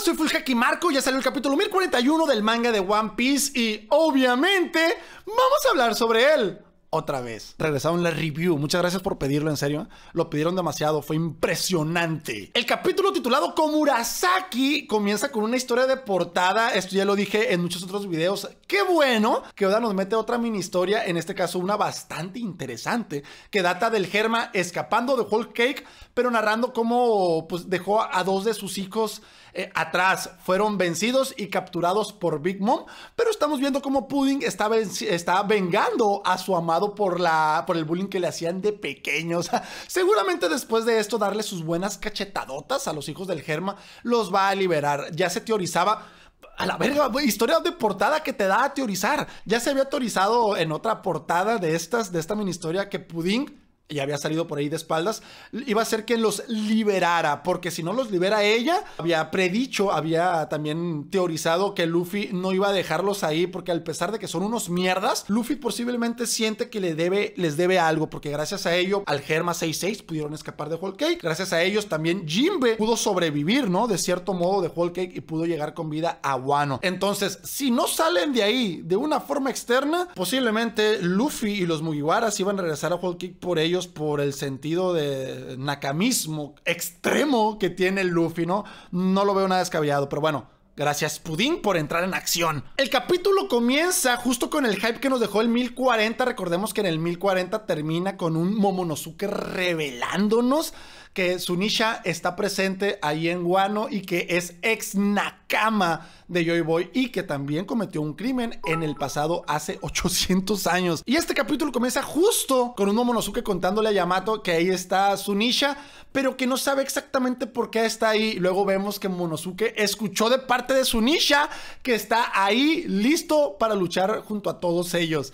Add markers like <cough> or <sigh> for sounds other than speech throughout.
soy Fulhaki Marco, ya salió el capítulo 1041 del manga de One Piece y obviamente vamos a hablar sobre él otra vez. Regresaron la review. Muchas gracias por pedirlo, en serio. Lo pidieron demasiado, fue impresionante. El capítulo titulado Komurasaki comienza con una historia de portada. Esto ya lo dije en muchos otros videos. Qué bueno que Oda nos mete otra mini historia, en este caso una bastante interesante, que data del germa escapando de Whole Cake, pero narrando cómo pues, dejó a dos de sus hijos eh, atrás. Fueron vencidos y capturados por Big Mom, pero estamos viendo cómo Pudding está, vengando a su amado por, la, por el bullying que le hacían de pequeños. <laughs> seguramente después de esto, darle sus buenas cachetadotas a los hijos del Germa los va a liberar. Ya se teorizaba. A la verga, historia de portada que te da a teorizar. Ya se había teorizado en otra portada de estas, de esta mini historia que Pudding y había salido por ahí de espaldas, iba a ser que los liberara, porque si no los libera ella, había predicho, había también teorizado que Luffy no iba a dejarlos ahí, porque al pesar de que son unos mierdas, Luffy posiblemente siente que le debe, les debe algo, porque gracias a ello, al Germa 66 pudieron escapar de Whole Cake, gracias a ellos también Jimbe pudo sobrevivir, ¿no? De cierto modo de Whole Cake y pudo llegar con vida a Wano. Entonces, si no salen de ahí de una forma externa, posiblemente Luffy y los Mugiwaras iban a regresar a Whole Cake por ellos por el sentido de nakamismo extremo que tiene Luffy, ¿no? No lo veo nada descabellado, pero bueno. Gracias, Pudín, por entrar en acción. El capítulo comienza justo con el hype que nos dejó el 1040. Recordemos que en el 1040 termina con un Momonosuke revelándonos que Sunisha está presente ahí en Guano y que es ex Nakama de Joy Boy y que también cometió un crimen en el pasado hace 800 <laughs> años. Y este capítulo comienza justo con un Monosuke contándole a Yamato que ahí está Sunisha, pero que no sabe exactamente por qué está ahí. Luego vemos que Monosuke escuchó de parte de Sunisha que está ahí listo para luchar junto a todos ellos.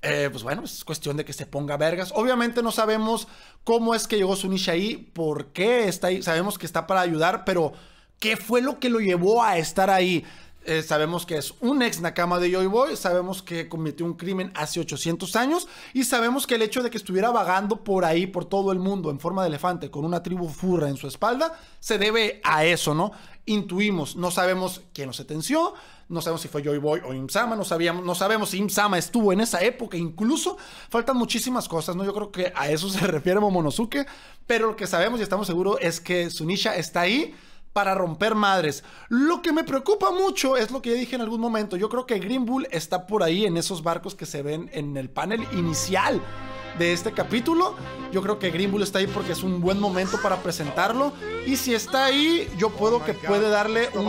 Eh, pues bueno, es cuestión de que se ponga vergas. Obviamente no sabemos cómo es que llegó Sunisha ahí, por qué está ahí. Sabemos que está para ayudar, pero ¿qué fue lo que lo llevó a estar ahí? Eh, sabemos que es un ex Nakama de Joy Boy, sabemos que cometió un crimen hace 800 años y sabemos que el hecho de que estuviera vagando por ahí, por todo el mundo, en forma de elefante, con una tribu furra en su espalda, se debe a eso, ¿no? Intuimos, no sabemos quién lo sentenció, no sabemos si fue Joy Boy o Imsama, no, sabíamos, no sabemos si Imsama estuvo en esa época, incluso faltan muchísimas cosas, ¿no? Yo creo que a eso se <laughs> refiere Momonosuke, pero lo que sabemos y estamos seguros es que Sunisha está ahí para romper madres. Lo que me preocupa mucho es lo que ya dije en algún momento, yo creo que Green Bull está por ahí en esos barcos que se ven en el panel inicial de este capítulo. Yo creo que Green Bull está ahí porque es un buen momento para presentarlo. Y si está ahí, yo puedo que puede darle un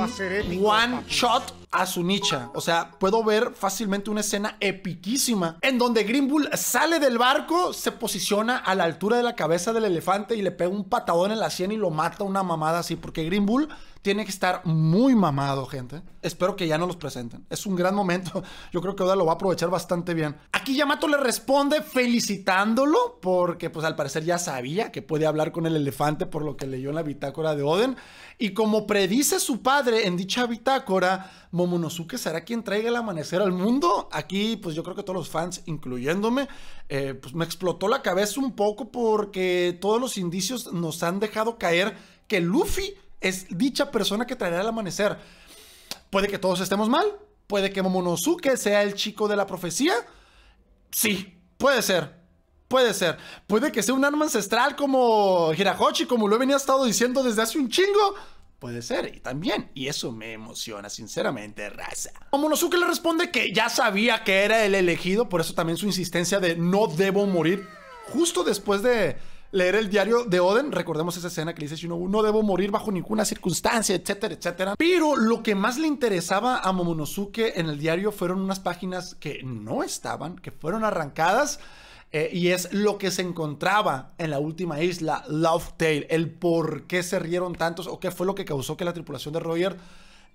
one shot a su nicha. O sea, puedo ver fácilmente una escena epiquísima en donde Green Bull sale del barco, se posiciona a la altura de la cabeza del elefante y le pega un patadón en la sien y lo mata una mamada así, porque Green Bull tiene que estar muy mamado, gente. Espero que ya no los presenten. Es un gran momento. <laughs> Yo creo que Oda lo va a aprovechar bastante bien. Aquí Yamato le responde felicitándolo porque pues al parecer ya sabía que puede hablar con el elefante por lo que leyó en la bitácora de Oden. Y como predice su padre en dicha bitácora, Momonosuke será quien traiga el amanecer al mundo. Aquí pues yo creo que todos los fans, incluyéndome, eh, pues me explotó la cabeza un poco porque todos los indicios nos han dejado caer que Luffy es dicha persona que traerá el amanecer. Puede que todos estemos mal, puede que Momonosuke sea el chico de la profecía. Sí, puede ser. Puede ser. Puede que sea un arma ancestral como Hirahoshi, como lo he venido estado diciendo desde hace un chingo. Puede ser, y también, y eso me emociona, sinceramente, raza. Momonosuke le responde que ya sabía que era el elegido, por eso también su insistencia de no debo morir, justo después de leer el diario de Oden. Recordemos esa escena que le dice Shinobu, no debo morir bajo ninguna circunstancia, etcétera, etcétera. Pero lo que más le interesaba a Momonosuke en el diario fueron unas páginas que no estaban, que fueron arrancadas. Eh, y es lo que se encontraba en la última isla, Love Tale, el por qué se rieron tantos o qué fue lo que causó que la tripulación de Roger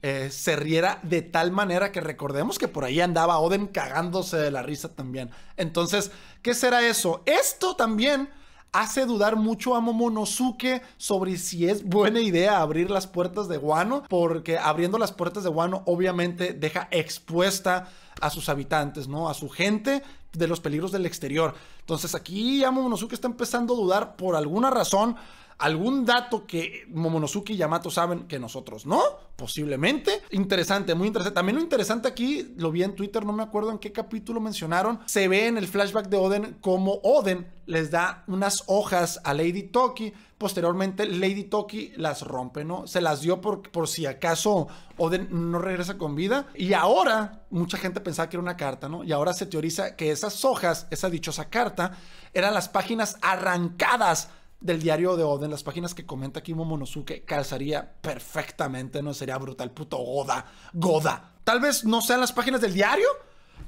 eh, se riera de tal manera que recordemos que por ahí andaba Oden cagándose de la risa también. Entonces, ¿qué será eso? Esto también hace dudar mucho a Momonosuke sobre si es buena idea abrir las puertas de Guano porque abriendo las puertas de Guano obviamente deja expuesta a sus habitantes, ¿no? A su gente de los peligros del exterior. Entonces aquí Momonosuke está empezando a dudar por alguna razón algún dato que Momonosuke y Yamato saben que nosotros no, posiblemente. Interesante, muy interesante. También lo interesante aquí, lo vi en Twitter, no me acuerdo en qué capítulo mencionaron, se ve en el flashback de Oden como Oden les da unas hojas a Lady Toki. Posteriormente, Lady Toki las rompe, ¿no? Se las dio por, por si acaso Oden no regresa con vida. Y ahora, mucha gente pensaba que era una carta, ¿no? Y ahora se teoriza que esas hojas, esa dichosa carta, eran las páginas arrancadas del diario de Oden las páginas que comenta aquí Momonosuke, calzaría perfectamente, ¿no? Sería brutal, puto Oda, Goda. Tal vez no sean las páginas del diario,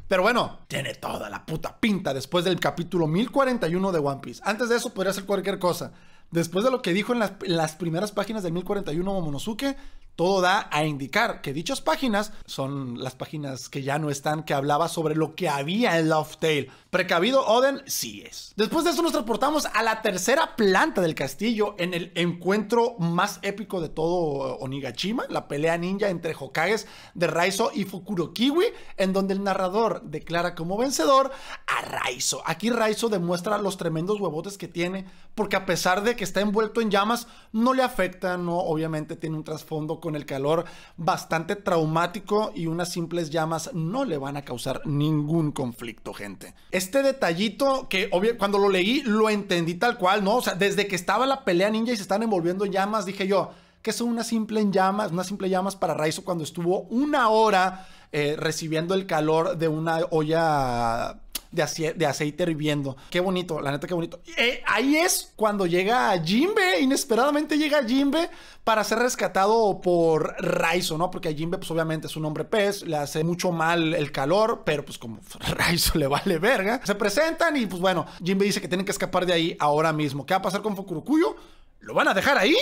pero bueno, tiene toda la puta pinta después del capítulo 1041 de One Piece. Antes de eso podría ser cualquier cosa. Después de lo que dijo en las, primeras páginas del 1041 Momonosuke, todo da a indicar que dichas páginas son las páginas que ya no están, que hablaba sobre lo que había en Love Tale. Precavido Oden sí es. Después de eso nos transportamos a la tercera planta del castillo en el encuentro más épico de todo Onigashima, la pelea ninja entre Hokages de Raizo y Kiwi en donde el narrador declara como vencedor a Raizo. Aquí Raizo demuestra los tremendos huevotes que tiene porque a pesar de que está envuelto en llamas, no le afecta, no, obviamente tiene un trasfondo con el calor bastante traumático y unas simples llamas no le van a causar ningún conflicto, gente. Este detallito que cuando lo leí lo entendí tal cual, ¿no? O sea, desde que estaba la pelea ninja y se están envolviendo en llamas, dije yo, que son unas simples llamas, unas simples llamas para Raizo cuando estuvo una hora eh, recibiendo el calor de una olla de, aceite hirviendo. Qué bonito, la neta, qué bonito. Eh, ahí es cuando llega Jimbe, inesperadamente llega Jimbe para ser rescatado por Raizo, ¿no? Porque a Jimbe, pues obviamente es un hombre pez, le hace mucho mal el calor, pero pues como <laughs> Raizo le vale verga. Se presentan y pues bueno, Jimbe dice que tienen que escapar de ahí ahora mismo. ¿Qué va a pasar con Fukurukuyo? ¿Lo van a dejar ahí?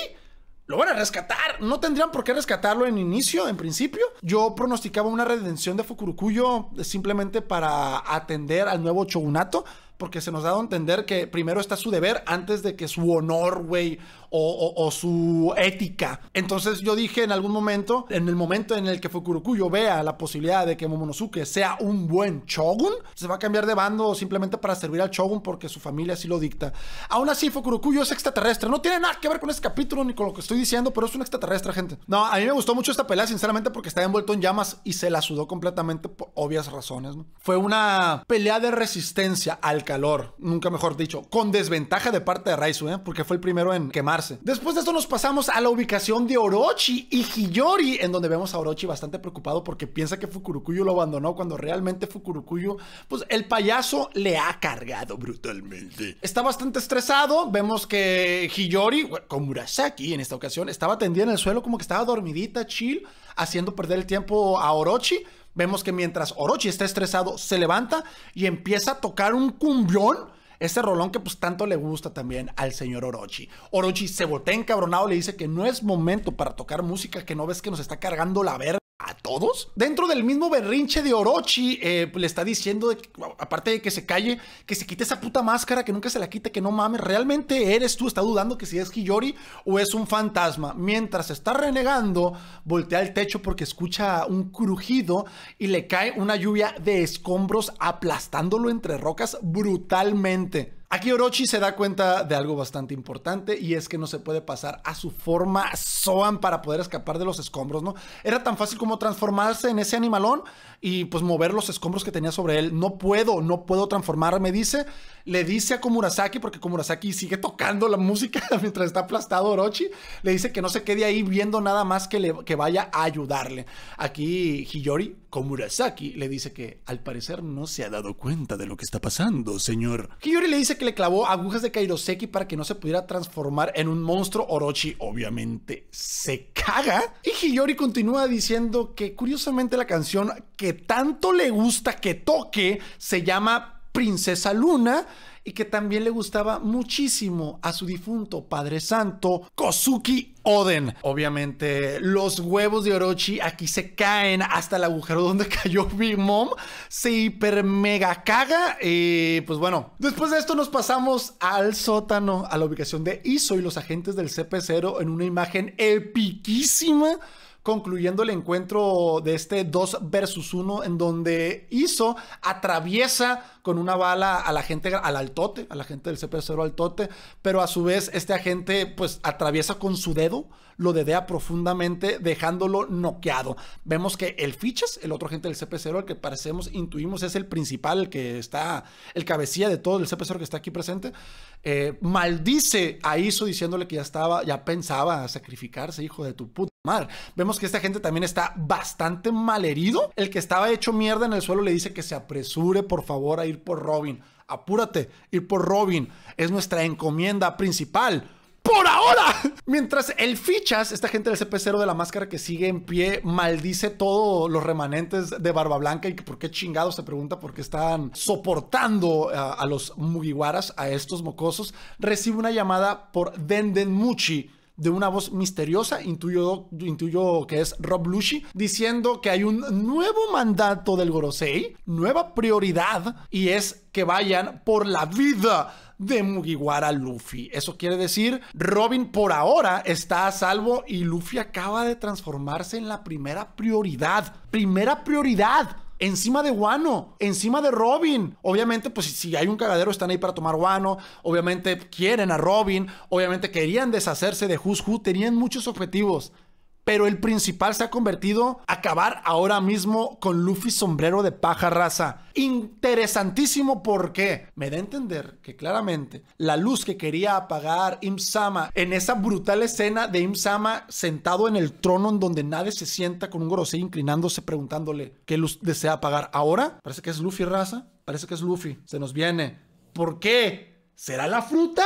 lo van a rescatar. No tendrían por qué rescatarlo en inicio, en principio. Yo pronosticaba una redención de Fukurukuyo simplemente para atender al nuevo Chogunato Porque se nos ha dado a entender que primero está su deber antes de que su honor, güey, o, su ética. Entonces yo dije en algún momento, en el momento en el que Fukurukuyo vea la posibilidad de que Momonosuke sea un buen shogun, se va a cambiar de bando simplemente para servir al shogun porque su familia así lo dicta. Aún así, Fukurukuyo es extraterrestre. No tiene nada que ver con este capítulo ni con lo que estoy diciendo, pero es un extraterrestre, gente. No, a mí me gustó mucho esta pelea, sinceramente, porque estaba envuelto en llamas y se la sudó completamente por obvias razones. Fue una pelea de resistencia al calor, nunca mejor dicho, con desventaja de parte de Raizu, ¿eh? porque fue el primero en quemarse Después de esto nos pasamos a la ubicación de Orochi y Hiyori, en donde vemos a Orochi bastante preocupado porque piensa que Fukurukuyo lo abandonó cuando realmente Fukurukuyo, pues el payaso le ha cargado brutalmente. Está bastante estresado, vemos que Hiyori, con Murasaki en esta ocasión, estaba tendida en el suelo como que estaba dormidita, chill, haciendo perder el tiempo a Orochi. Vemos que mientras Orochi está estresado, se levanta y empieza a tocar un cumbión ese rolón que pues tanto le gusta también al señor Orochi. Orochi se voltea encabronado, le dice que no es momento para tocar música, que no ves que nos está cargando la verga. ¿A todos? Dentro del mismo berrinche de Orochi, eh, le está diciendo, aparte de que se calle, que se quite esa puta máscara, que nunca se la quite, que no mames. ¿Realmente eres tú? Está dudando que si es Hiyori o es un fantasma. Mientras está renegando, voltea el techo porque escucha un crujido y le cae una lluvia de escombros aplastándolo entre rocas brutalmente. Aquí Orochi se da cuenta de algo bastante importante y es que no se puede pasar a su forma Zoan para poder escapar de los escombros, ¿no? Era tan fácil como transformarse en ese animalón y pues mover los escombros que tenía sobre él. No puedo, no puedo transformarme, dice. Le dice a Komurasaki, porque Komurasaki sigue tocando la música <laughs> mientras está aplastado Orochi, le dice que no se quede ahí viendo nada más que, que vaya a ayudarle. Aquí Hiyori Komurasaki le dice que al parecer no se ha dado cuenta de lo que está pasando, señor. Hiyori le dice que le clavó agujas de Kairoseki para que no se pudiera transformar en un monstruo. Orochi obviamente se caga. Y Hiyori continúa diciendo que curiosamente la canción que tanto le gusta que toque se llama Princesa Luna y que también le gustaba muchísimo a su difunto Padre Santo, Kosuki Oden. Obviamente, los huevos de Orochi aquí se caen hasta el agujero donde <laughs> cayó Big Mom. Se hiper mega caga. Y pues bueno, después de esto nos pasamos al sótano, a la ubicación de ISO y los agentes del CP0 en una imagen epiquísima concluyendo el encuentro de este 2 versus 1, en donde hizo atraviesa con una bala a la gente, al altote, a la gente del CP0 altote, pero a su vez este agente pues atraviesa con su dedo lo dedea profundamente, dejándolo noqueado. Vemos que el Fichas, el otro agente del CP0, al que parecemos, intuimos, es el principal, el que está, el cabecilla de todo el CP0 que está aquí presente, eh, maldice a Iso diciéndole que ya estaba, ya pensaba sacrificarse, hijo de tu puta. madre. Vemos que esta gente también está bastante mal herido. El que estaba hecho mierda en el suelo le dice que se apresure, por favor, a ir por Robin. Apúrate, ir por Robin. Es nuestra encomienda principal por ahora. <laughs> Mientras el fichas, esta gente del CP0 de la máscara que sigue en pie, maldice todos los remanentes de Barba Blanca y que por qué chingados se pregunta por qué están soportando a, los Mugiwaras, a estos mocosos, recibe una llamada por Denden Muchi de una voz misteriosa, intuyo, intuyo que es Rob Lucci diciendo que hay un nuevo mandato del Gorosei, nueva prioridad, y es que vayan por la vida de Mugiwara Luffy. Eso quiere decir, Robin por ahora está a salvo y Luffy acaba de transformarse en la primera prioridad. Primera prioridad encima de Wano, encima de Robin. Obviamente, pues si hay un cagadero, están ahí para tomar Wano. Obviamente quieren a Robin. Obviamente querían deshacerse de Who's Who. Tenían muchos objetivos pero el principal se ha convertido a acabar ahora mismo con Luffy sombrero de paja raza. Interesantísimo porque me da a entender que claramente la luz que quería apagar Imsama en esa brutal escena de Imsama sentado en el trono en donde nadie se sienta con un gorosei inclinándose preguntándole qué luz desea apagar. Ahora parece que es Luffy raza, parece que es Luffy, se nos viene. ¿Por qué? ¿Será la fruta?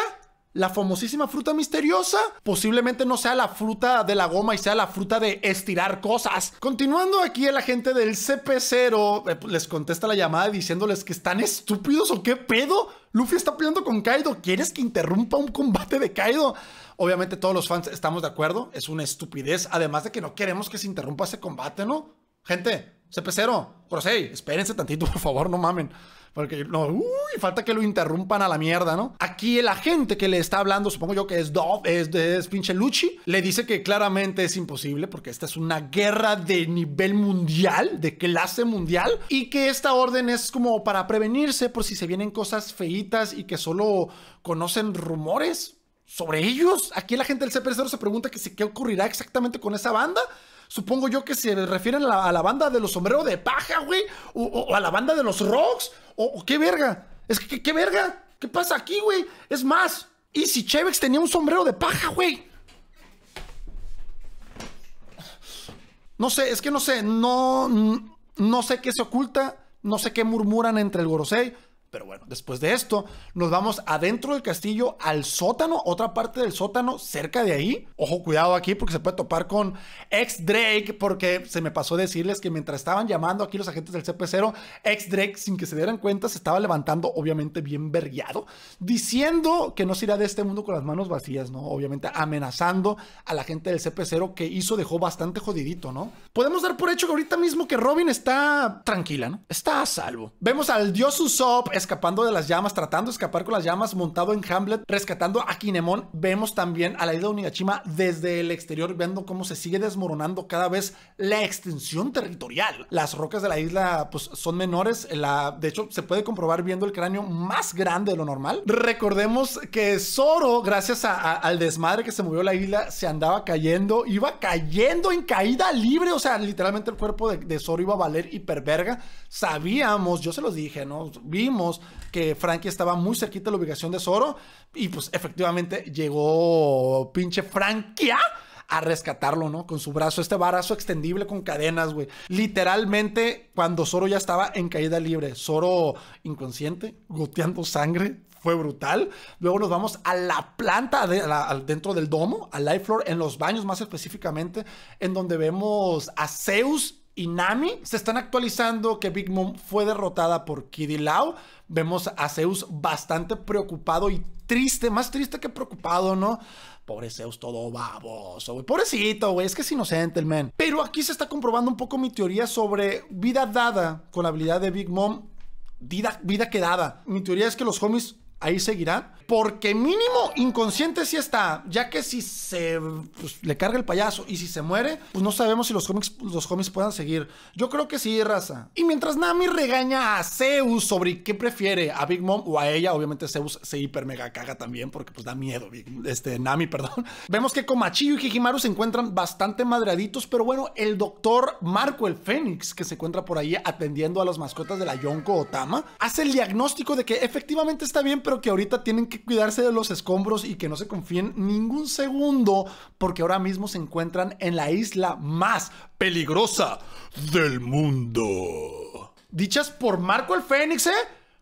la famosísima fruta misteriosa posiblemente no sea la fruta de la goma y sea la fruta de estirar cosas. Continuando aquí el agente del CP0 eh, pues, les contesta la llamada diciéndoles que están estúpidos o qué pedo. Luffy está peleando con Kaido. ¿Quieres que interrumpa un combate de Kaido? Obviamente todos los fans estamos de acuerdo. Es una estupidez. Además de que no queremos que se interrumpa ese combate, ¿no? Gente, CP0, espérense tantito, <laughs> por favor, no mamen. Porque no, uy, falta que lo interrumpan a la mierda, ¿no? Aquí el agente que le está hablando, supongo yo que es Dove, es, pinche Luchi le dice que claramente es imposible porque esta es una guerra de nivel mundial, de clase mundial, y que esta orden es como para prevenirse por si se vienen cosas feitas y que solo conocen rumores sobre ellos. Aquí la gente del CP0 se pregunta que si, qué ocurrirá exactamente con esa banda. Supongo yo que se refieren a la, banda de los sombreros de paja, güey. O, a la banda de los rocks. O, qué verga. Es que, ¿qué verga? ¿Qué pasa aquí, güey? Es más, ¿y si Chevex tenía un sombrero de paja, güey? No sé, es que no sé, no, no sé qué se oculta, no sé qué murmuran entre el Gorosei. Pero bueno, después de esto, nos vamos adentro del castillo al sótano, otra parte del sótano, cerca de ahí. Ojo, cuidado aquí porque se puede topar con ex Drake, porque se me pasó decirles que mientras estaban llamando aquí los agentes del CP0, ex Drake, sin que se dieran cuenta, se estaba levantando, obviamente bien vergueado, diciendo que no se irá de este mundo con las manos vacías, ¿no? Obviamente amenazando a la gente del CP0 que hizo, dejó bastante jodidito, ¿no? Podemos dar por hecho que ahorita mismo que Robin está tranquila, ¿no? Está a salvo. Vemos al dios Usopp escapando de las llamas, tratando de escapar con las llamas, montado en Hamlet, rescatando a Kinemon. Vemos también a la isla de desde el exterior, viendo cómo se sigue desmoronando cada vez la extensión territorial. Las rocas de la isla pues, son menores. La, de hecho, se puede comprobar viendo el cráneo más grande de lo normal. Recordemos que Zoro, gracias al desmadre que se movió la isla, se andaba cayendo, iba cayendo en caída libre. O sea, literalmente el cuerpo de, de Zoro iba a valer hiperverga. Sabíamos, yo se los dije, ¿no? Vimos que Frankie estaba muy cerquita de la ubicación de Zoro. Y pues efectivamente llegó pinche Frankie a rescatarlo, ¿no? Con su brazo, este brazo extendible con cadenas, güey. Literalmente, cuando Zoro ya estaba en caída libre, Zoro inconsciente, goteando sangre, fue brutal. Luego nos vamos a la planta dentro del domo, al life floor, en los baños más específicamente, en donde vemos a Zeus y Nami se están actualizando que Big Mom fue derrotada por Kid Vemos a Zeus bastante preocupado y triste, más triste que preocupado, ¿no? Pobre Zeus todo baboso, güey. Pobrecito, güey. Es que es inocente el man. Pero aquí se está comprobando un poco mi teoría sobre vida dada con la habilidad de Big Mom. Vida, vida quedada. Mi teoría es que los homies ahí seguirá. Porque mínimo inconsciente sí está, ya que si se pues, le carga el payaso y si se muere, pues no sabemos si los cómics, los cómics puedan seguir. Yo creo que sí, raza. Y mientras Nami regaña a Zeus sobre qué prefiere, a Big Mom o a ella, obviamente Zeus se hiper mega caga también porque pues da miedo, este, Nami, <laughs> perdón. Vemos que Komachi y Hijimaru se encuentran bastante madreaditos, pero bueno, el doctor Marco el Fénix, que se encuentra por ahí atendiendo a las mascotas de la Yonko Otama, hace el diagnóstico de que efectivamente está bien, pero que ahorita tienen que cuidarse de los escombros y que no se confíen ningún segundo, porque ahora mismo se encuentran en la isla más peligrosa del mundo. Dichas por Marco el Fénix, ¿eh?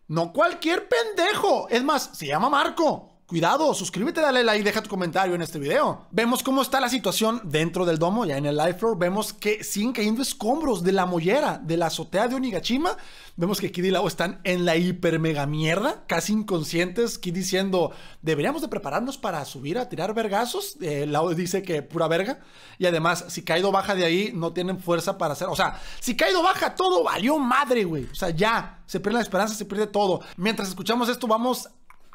No cualquier pendejo. Es más, se llama Marco. Cuidado, suscríbete, dale like, deja tu comentario en este video. Vemos cómo está la situación dentro del domo, ya en el live floor. Vemos que siguen cayendo escombros de la mollera, de la azotea de Onigashima. Vemos que Kid y Lao están en la hiper mega mierda, casi inconscientes. Kid diciendo, deberíamos de prepararnos para subir a tirar vergazos. Eh, Lao dice que pura verga. Y además, si Kaido baja de ahí, no tienen fuerza para hacer. O sea, si Kaido baja, todo valió madre, güey. O sea, ya, se pierde la esperanza, se pierde todo. Mientras escuchamos esto, vamos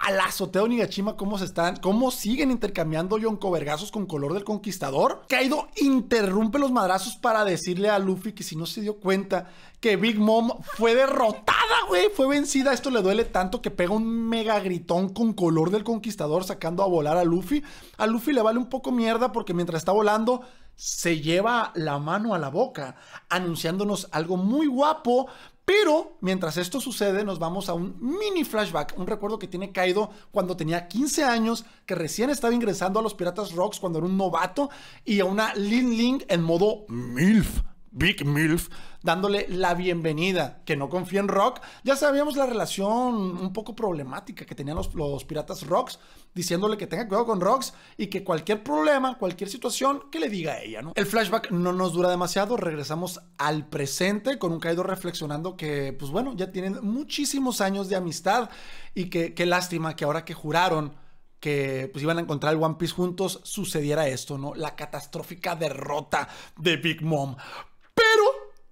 a azoteo azotea cómo se están, cómo siguen intercambiando vergazos con color del conquistador. Kaido interrumpe los madrazos para decirle a Luffy que si no se dio cuenta que Big Mom fue derrotada, güey, fue vencida. Esto le duele tanto que pega un mega gritón con color del conquistador sacando a volar a Luffy. A Luffy le vale un poco mierda porque mientras está volando se lleva la mano a la boca anunciándonos algo muy guapo pero mientras esto sucede, nos vamos a un mini flashback, un recuerdo que tiene Kaido cuando tenía 15 años, que recién estaba ingresando a los Piratas Rocks cuando era un novato, y a una Lin lin en modo MILF Big Milf, dándole la bienvenida, que no confía en Rock. Ya sabíamos la relación un poco problemática que tenían los, piratas Rocks, diciéndole que tenga cuidado con Rocks y que cualquier problema, cualquier situación, que le diga a ella, ¿no? El flashback no nos dura demasiado, regresamos al presente con un caído reflexionando que, pues bueno, ya tienen muchísimos años de amistad y que qué lástima que ahora que juraron que pues iban a encontrar el One Piece juntos, sucediera esto, ¿no? La catastrófica derrota de Big Mom.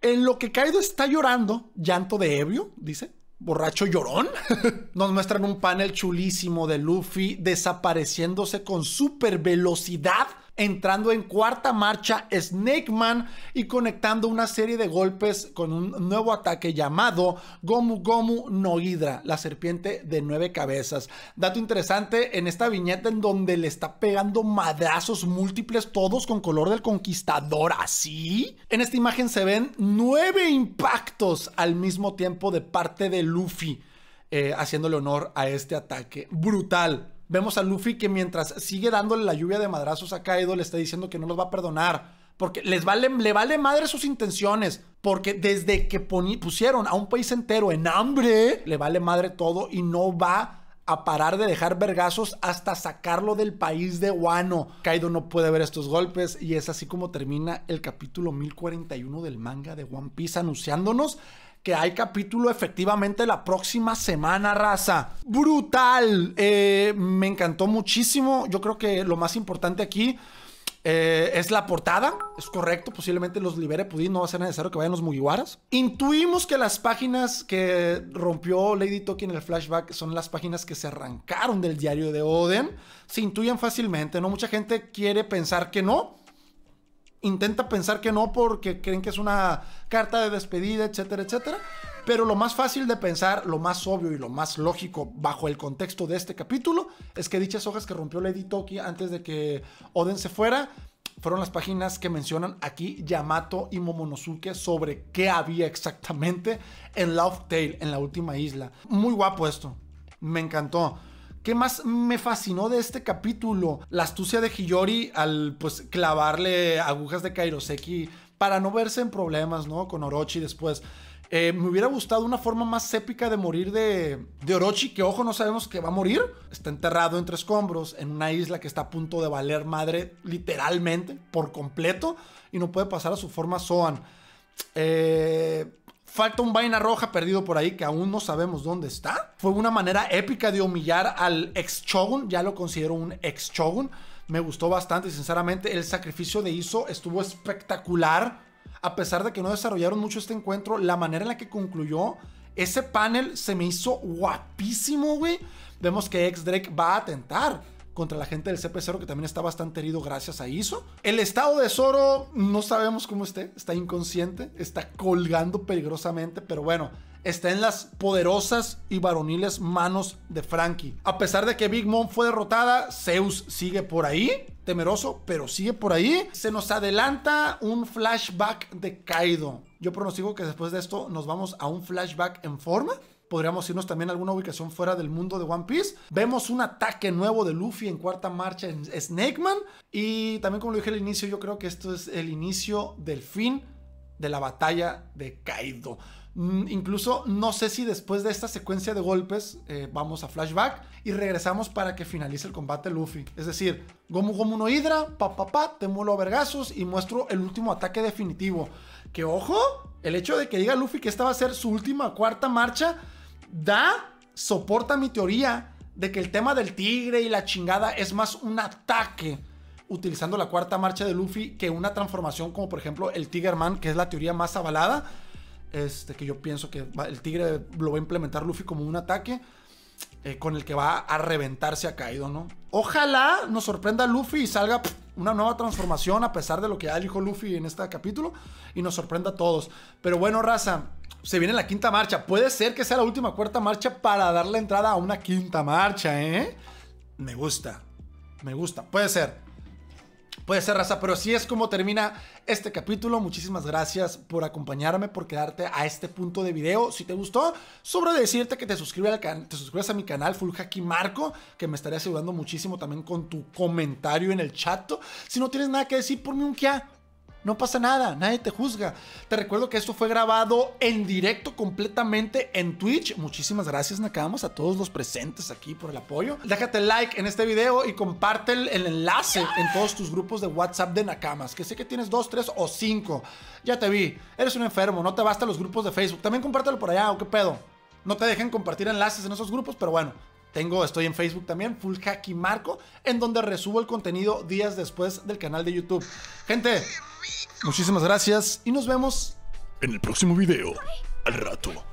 En lo que Kaido está llorando, llanto de ebrio, dice, borracho llorón, <laughs> nos muestran un panel chulísimo de Luffy desapareciéndose con super velocidad entrando en cuarta marcha Snake Man y conectando una serie de golpes con un nuevo ataque llamado Gomu Gomu no Hydra, la serpiente de nueve cabezas. Dato interesante en esta viñeta en donde le está pegando madrazos múltiples, todos con color del conquistador, así. En esta imagen se ven nueve impactos al mismo tiempo de parte de Luffy, eh, haciéndole honor a este ataque brutal. Vemos a Luffy que mientras sigue dándole la lluvia de madrazos a Kaido, le está diciendo que no los va a perdonar. Porque les vale, le vale madre sus intenciones. Porque desde que pusieron a un país entero en hambre, le vale madre todo y no va a parar de dejar vergazos hasta sacarlo del país de Wano. Kaido no puede ver estos golpes y es así como termina el capítulo 1041 del manga de One Piece anunciándonos que hay capítulo efectivamente la próxima semana, raza. Brutal. Eh, me encantó muchísimo. Yo creo que lo más importante aquí eh, es la portada, es correcto, posiblemente los libere Pudín, pues, no va a ser necesario que vayan los Mugiwaras. Intuimos que las páginas que rompió Lady Toki en el flashback son las páginas que se arrancaron del diario de Oden. Se intuyen fácilmente, ¿no? Mucha gente quiere pensar que no, intenta pensar que no porque creen que es una carta de despedida, etcétera, etcétera. Pero lo más fácil de pensar, lo más obvio y lo más lógico bajo el contexto de este capítulo es que dichas hojas que rompió Lady Toki antes de que Oden se fuera fueron las páginas que mencionan aquí Yamato y Momonosuke sobre qué había exactamente en Love Tale, en la última isla. Muy guapo esto. Me encantó. ¿Qué más me fascinó de este capítulo? La astucia de Hiyori al pues clavarle agujas de Kairoseki para no verse en problemas, ¿no? Con Orochi después. Eh, me hubiera gustado una forma más épica de morir de, de, Orochi, que ojo, no sabemos que va a morir. Está enterrado entre escombros en una isla que está a punto de valer madre literalmente, por completo, y no puede pasar a su forma Zoan. Eh, Falta un vaina roja perdido por ahí que aún no sabemos dónde está. Fue una manera épica de humillar al ex Shogun, ya lo considero un ex Shogun. Me gustó bastante y sinceramente el sacrificio de Iso estuvo espectacular. A pesar de que no desarrollaron mucho este encuentro, la manera en la que concluyó ese panel se me hizo guapísimo, güey. Vemos que ex Drake va a atentar contra la gente del CP0, que también está bastante herido gracias a ISO. El estado de Zoro, no sabemos cómo esté, está inconsciente, está colgando peligrosamente, pero bueno, está en las poderosas y varoniles manos de Frankie. A pesar de que Big Mom fue derrotada, Zeus sigue por ahí, temeroso, pero sigue por ahí. Se nos adelanta un flashback de Kaido. Yo pronostico que después de esto nos vamos a un flashback en forma podríamos irnos también a alguna ubicación fuera del mundo de One Piece. Vemos un ataque nuevo de Luffy en cuarta marcha en Snake Man. Y también como lo dije al inicio, yo creo que esto es el inicio del fin de la batalla de Kaido. Mm, incluso no sé si después de esta secuencia de golpes eh, vamos a flashback y regresamos para que finalice el combate Luffy. Es decir, Gomu Gomu no Hidra pa pa pa, te a vergazos y muestro el último ataque definitivo. Que ojo, el hecho de que diga Luffy que esta va a ser su última cuarta marcha Da soporta mi teoría de que el tema del tigre y la chingada es más un ataque utilizando la cuarta marcha de Luffy que una transformación como por ejemplo el Man que es la teoría más avalada. Este, que yo pienso que el tigre lo va a implementar Luffy como un ataque eh, con el que va a reventarse a Kaido, ¿no? Ojalá nos sorprenda Luffy y salga una nueva transformación a pesar de lo que ya dijo Luffy en este capítulo y nos sorprenda a todos. Pero bueno, raza, se viene la quinta marcha. Puede ser que sea la última cuarta marcha para darle entrada a una quinta marcha, ¿eh? Me gusta, me gusta, puede ser. Puede ser raza, pero así es como termina este capítulo. Muchísimas gracias por acompañarme, por quedarte a este punto de video. Si te gustó, sobre decirte que te, suscribas a mi canal Full hacky Marco, que me estaría ayudando muchísimo también con tu comentario en el chat. Si no tienes nada que decir, por mí un kia no pasa nada, nadie te juzga. Te recuerdo que esto fue grabado en directo completamente en Twitch. Muchísimas gracias, Nakamas, a todos los presentes aquí por el apoyo. Déjate like en este video y comparte el, enlace en todos tus grupos de WhatsApp de Nakamas, que sé que tienes dos, tres o cinco. Ya te vi, eres un enfermo, no te basta los grupos de Facebook. También compártelo por allá, o qué pedo. No te dejen compartir enlaces en esos grupos, pero bueno, tengo, estoy en Facebook también, Full Hacky Marco, en donde resubo el contenido días después del canal de YouTube. Gente, muchísimas gracias y nos vemos en el próximo video. Al rato.